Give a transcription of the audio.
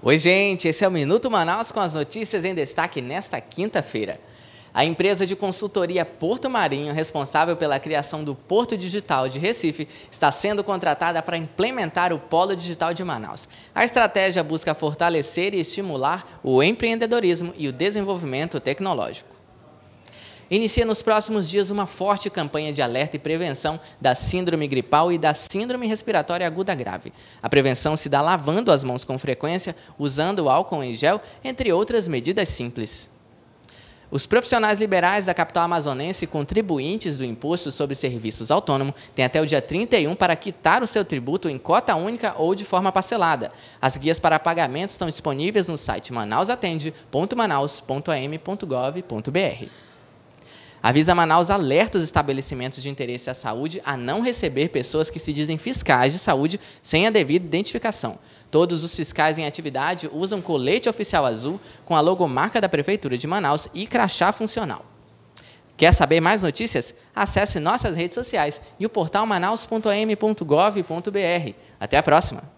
Oi, gente, esse é o Minuto Manaus com as notícias em destaque nesta quinta-feira. A empresa de consultoria Porto Marinho, responsável pela criação do Porto Digital de Recife, está sendo contratada para implementar o Polo Digital de Manaus. A estratégia busca fortalecer e estimular o empreendedorismo e o desenvolvimento tecnológico inicia nos próximos dias uma forte campanha de alerta e prevenção da síndrome gripal e da síndrome respiratória aguda grave. A prevenção se dá lavando as mãos com frequência, usando álcool em gel, entre outras medidas simples. Os profissionais liberais da capital amazonense, contribuintes do Imposto sobre Serviços Autônomo, têm até o dia 31 para quitar o seu tributo em cota única ou de forma parcelada. As guias para pagamentos estão disponíveis no site manausatende.manaus.am.gov.br. Avisa Manaus alerta os estabelecimentos de interesse à saúde a não receber pessoas que se dizem fiscais de saúde sem a devida identificação. Todos os fiscais em atividade usam colete oficial azul com a logomarca da Prefeitura de Manaus e crachá funcional. Quer saber mais notícias? Acesse nossas redes sociais e o portal manaus.am.gov.br. Até a próxima!